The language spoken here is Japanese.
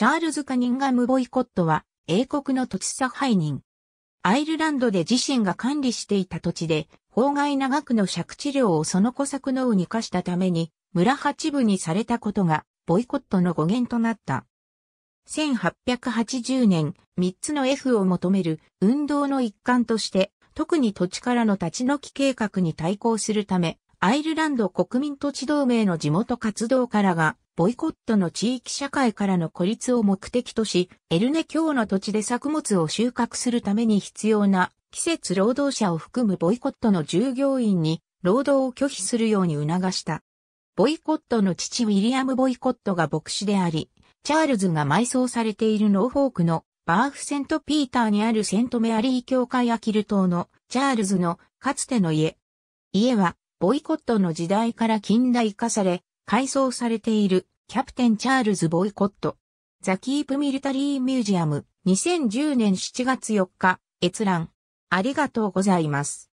チャールズ・カニンガム・ボイコットは、英国の土地差配人。アイルランドで自身が管理していた土地で、法外長くの借地料をその小作農に課したために、村八部にされたことが、ボイコットの語源となった。1880年、3つの F を求める運動の一環として、特に土地からの立ち退き計画に対抗するため、アイルランド国民土地同盟の地元活動からが、ボイコットの地域社会からの孤立を目的とし、エルネ教の土地で作物を収穫するために必要な季節労働者を含むボイコットの従業員に労働を拒否するように促した。ボイコットの父ウィリアム・ボイコットが牧師であり、チャールズが埋葬されているノーフォークのバーフセント・ピーターにあるセント・メアリー教会アキル島のチャールズのかつての家。家はボイコットの時代から近代化され、改装されているキャプテンチャールズ・ボイコット。ザ・キープ・ミルタリー・ミュージアム2010年7月4日閲覧。ありがとうございます。